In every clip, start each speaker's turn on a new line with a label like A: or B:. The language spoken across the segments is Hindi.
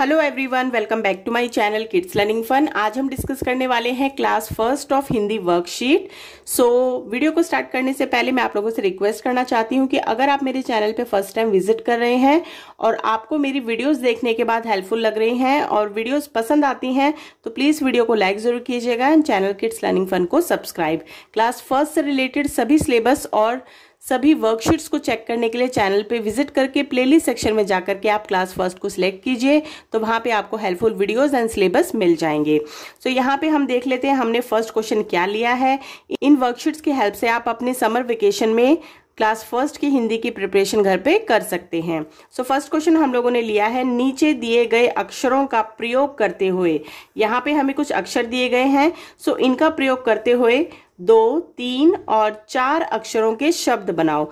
A: hello everyone welcome back to my channel kids learning fun आज हम डिस्कस करने वाले हैं class first of Hindi worksheet so video को स्टार्ट करने से पहले मैं आप लोगों से रिक्वेस्ट करना चाहती हूँ कि अगर आप मेरे चैनल पे फर्स्ट टाइम विजिट कर रहे हैं और आपको मेरी वीडियोस देखने के बाद हेल्पफुल लग रही हैं और वीडियोज पसंद आती हैं तो प्लीज़ वीडियो को लाइक ज़रूर कीजिएगा and channel kids learning fun को सब्सक्राइब क्लास फर्स्ट से रिलेटेड सभी सिलेबस और सभी वर्कशीट्स को चेक करने के लिए चैनल पे विजिट करके प्लेलिस्ट सेक्शन में जाकर के आप क्लास फर्स्ट को सिलेक्ट कीजिए तो वहाँ पे आपको हेल्पफुल वीडियोस एंड सिलेबस मिल जाएंगे सो so, यहाँ पे हम देख लेते हैं हमने फर्स्ट क्वेश्चन क्या लिया है इन वर्कशीट्स की हेल्प से आप अपने समर वेकेशन में क्लास फर्स्ट की हिंदी की प्रिपरेशन घर पे कर सकते हैं सो फर्स्ट क्वेश्चन हम लोगों ने लिया है नीचे दिए गए अक्षरों का प्रयोग करते हुए यहाँ पे हमें कुछ अक्षर दिए गए हैं सो so, इनका प्रयोग करते हुए दो तीन और चार अक्षरों के शब्द बनाओ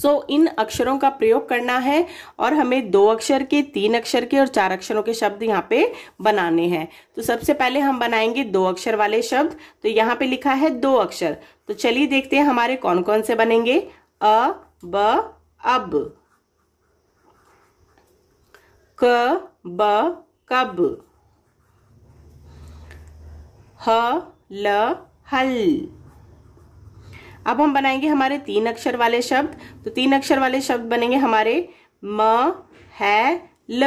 A: सो so, इन अक्षरों का प्रयोग करना है और हमें दो अक्षर के तीन अक्षर के और चार अक्षरों के शब्द यहाँ पे बनाने हैं तो सबसे पहले हम बनाएंगे दो अक्षर वाले शब्द तो यहाँ पे लिखा है दो अक्षर तो चलिए देखते हैं हमारे कौन कौन से बनेंगे अ ब अब क ब कब ह ल हल अब हम बनाएंगे हमारे तीन अक्षर वाले शब्द तो तीन अक्षर वाले शब्द बनेंगे हमारे म है ल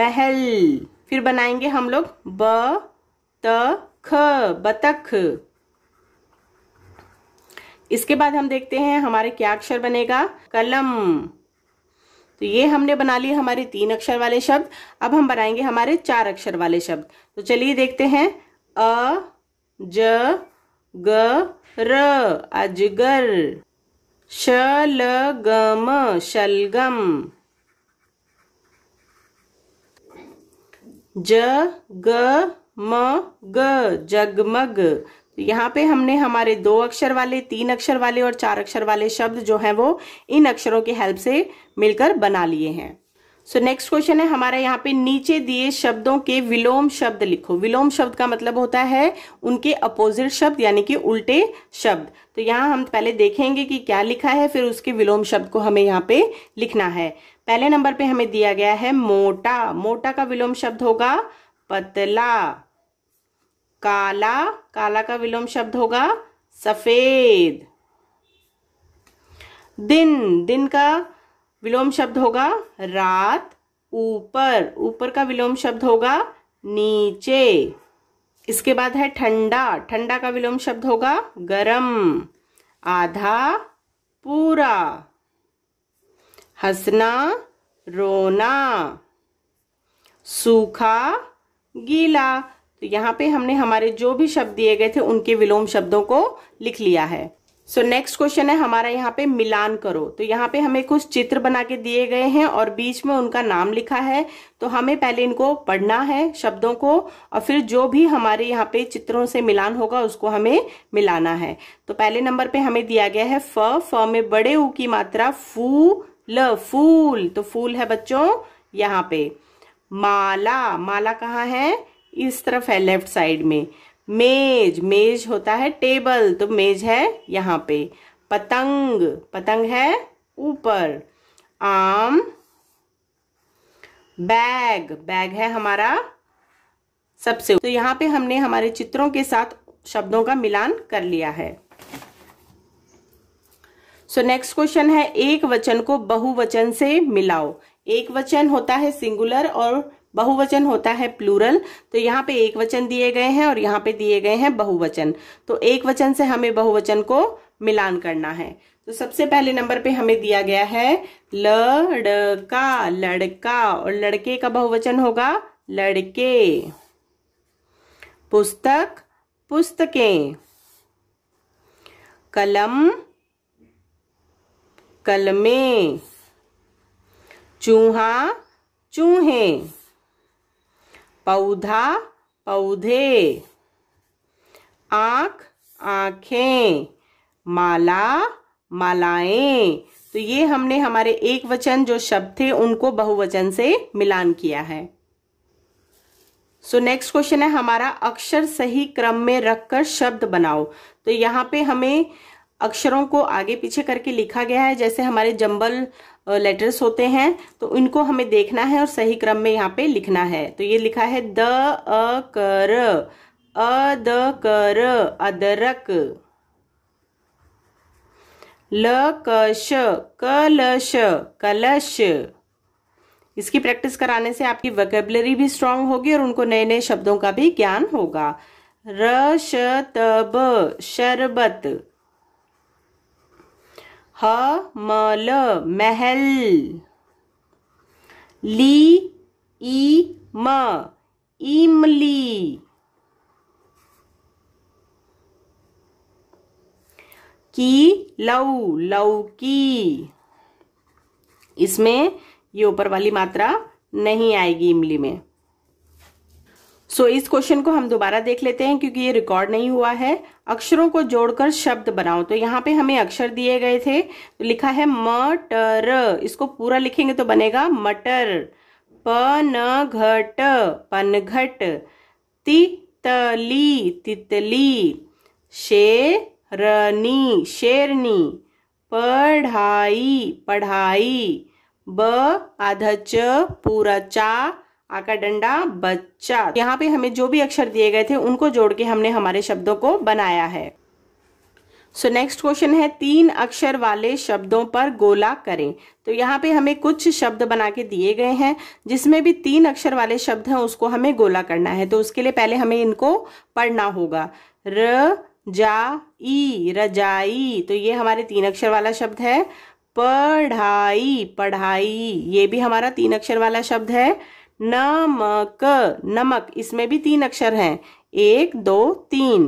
A: महल फिर बनाएंगे हम लोग ब त ख बतख इसके बाद हम देखते हैं हमारे क्या अक्षर बनेगा कलम तो ये हमने बना लिए हमारे तीन अक्षर वाले शब्द अब हम बनाएंगे हमारे चार अक्षर वाले शब्द तो चलिए देखते हैं अ ज ग र अजगर शलगम शलगम ज ग म ग जगमग तो यहाँ पे हमने हमारे दो अक्षर वाले तीन अक्षर वाले और चार अक्षर वाले शब्द जो हैं वो इन अक्षरों की हेल्प से मिलकर बना लिए हैं सो नेक्स्ट क्वेश्चन है हमारा यहाँ पे नीचे दिए शब्दों के विलोम शब्द लिखो विलोम शब्द का मतलब होता है उनके अपोजिट शब्द यानी कि उल्टे शब्द तो यहाँ हम पहले देखेंगे कि क्या लिखा है फिर उसके विलोम शब्द को हमें यहाँ पे लिखना है पहले नंबर पे हमें दिया गया है मोटा मोटा का विलोम शब्द होगा पतला काला काला का विलोम शब्द होगा सफेद दिन दिन का विलोम शब्द होगा रात ऊपर ऊपर का विलोम शब्द होगा नीचे इसके बाद है ठंडा ठंडा का विलोम शब्द होगा गरम आधा पूरा हंसना रोना सूखा गीला तो यहाँ पे हमने हमारे जो भी शब्द दिए गए थे उनके विलोम शब्दों को लिख लिया है सो नेक्स्ट क्वेश्चन है हमारा यहाँ पे मिलान करो तो यहाँ पे हमें कुछ चित्र बना के दिए गए हैं और बीच में उनका नाम लिखा है तो हमें पहले इनको पढ़ना है शब्दों को और फिर जो भी हमारे यहाँ पे चित्रों से मिलान होगा उसको हमें मिलाना है तो पहले नंबर पे हमें दिया गया है फ फ में बड़े ऊ की मात्रा फू ल फूल तो फूल है बच्चों यहाँ पे माला माला कहाँ है इस तरफ है लेफ्ट साइड में मेज मेज होता है टेबल तो मेज है यहाँ पे पतंग पतंग है ऊपर आम बैग बैग है हमारा सबसे तो यहाँ पे हमने हमारे चित्रों के साथ शब्दों का मिलान कर लिया है सो नेक्स्ट क्वेश्चन है एक वचन को बहुवचन से मिलाओ एक वचन होता है सिंगुलर और बहुवचन होता है प्लूरल तो यहाँ पे एक वचन दिए गए हैं और यहाँ पे दिए गए हैं बहुवचन तो एक वचन से हमें बहुवचन को मिलान करना है तो सबसे पहले नंबर पे हमें दिया गया है लड़का लड़का और लड़के का बहुवचन होगा लड़के पुस्तक पुस्तकें कलम कलमे चूहा चूहे पौधा पौधे आंख आंखें माला मालाएं तो ये हमने हमारे एक वचन जो शब्द थे उनको बहुवचन से मिलान किया है सो नेक्स्ट क्वेश्चन है हमारा अक्षर सही क्रम में रखकर शब्द बनाओ तो यहाँ पे हमें अक्षरों को आगे पीछे करके लिखा गया है जैसे हमारे जंबल लेटर्स होते हैं तो इनको हमें देखना है और सही क्रम में यहाँ पे लिखना है तो ये लिखा है द अ कर अ द कर अदरक ल कश कलश कलश इसकी प्रैक्टिस कराने से आपकी वकेबलरी भी स्ट्रांग होगी और उनको नए नए शब्दों का भी ज्ञान होगा रश तब शरबत ह म ल महल ली ई म इमली की लौ लौकी इसमें ये ऊपर वाली मात्रा नहीं आएगी इमली में सो so, इस क्वेश्चन को हम दोबारा देख लेते हैं क्योंकि ये रिकॉर्ड नहीं हुआ है अक्षरों को जोड़कर शब्द बनाओ तो यहाँ पे हमें अक्षर दिए गए थे तो लिखा है मटर इसको पूरा लिखेंगे तो बनेगा मटर प न घट पन घट तितली तितली शेरनी शेरनी पढ़ाई पढ़ाई ब आधच पूरा चा आ का डंडा बच्चा यहाँ पे हमें जो भी अक्षर दिए गए थे उनको जोड़ के हमने हमारे शब्दों को बनाया है सो नेक्स्ट क्वेश्चन है तीन अक्षर वाले शब्दों पर गोला करें तो यहाँ पे हमें कुछ शब्द बना के दिए गए हैं जिसमें भी तीन अक्षर वाले शब्द हैं उसको हमें गोला करना है तो उसके लिए पहले हमें इनको पढ़ना होगा र जा ई रजाई तो ये हमारे तीन अक्षर वाला शब्द है पढ़ाई पढ़ाई ये भी हमारा तीन अक्षर वाला शब्द है नमक नमक इसमें भी तीन अक्षर हैं एक दो तीन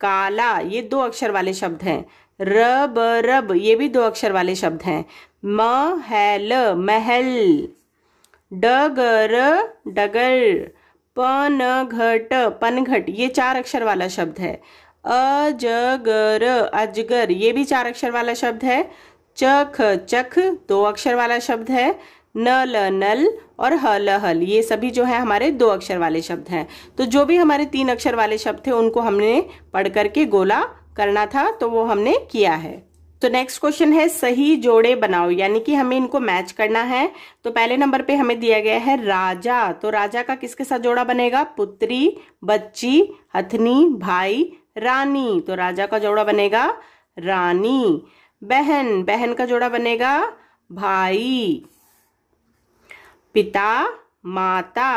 A: काला ये दो अक्षर वाले शब्द हैं रब रब ये भी दो अक्षर वाले शब्द हैं महल महल डगर डगर पन पनघट ये चार अक्षर वाला शब्द है अजगर अजगर ये भी चार अक्षर वाला शब्द है चख चख दो अक्षर वाला शब्द है न ल नल और ह ल हल ये सभी जो है हमारे दो अक्षर वाले शब्द हैं तो जो भी हमारे तीन अक्षर वाले शब्द थे उनको हमने पढ़ करके गोला करना था तो वो हमने किया है तो नेक्स्ट क्वेश्चन है सही जोड़े बनाओ यानी कि हमें इनको मैच करना है तो पहले नंबर पे हमें दिया गया है राजा तो राजा का किसके साथ जोड़ा बनेगा पुत्री बच्ची हथनी भाई रानी तो राजा का जोड़ा बनेगा रानी बहन बहन का जोड़ा बनेगा भाई पिता माता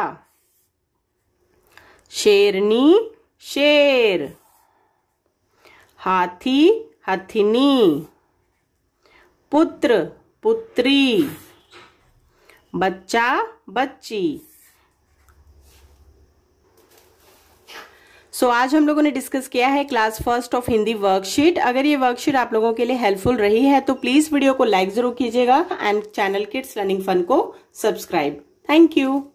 A: शेरनी शेर हाथी हथिनी पुत्र पुत्री बच्चा बच्ची सो so, आज हम लोगों ने डिस्कस किया है class first of Hindi worksheet अगर ये वर्कशीट आप लोगों के लिए हेल्पफुल रही है तो प्लीज वीडियो को लाइक जरूर कीजिएगा and channel kids learning fun को सब्सक्राइब थैंक यू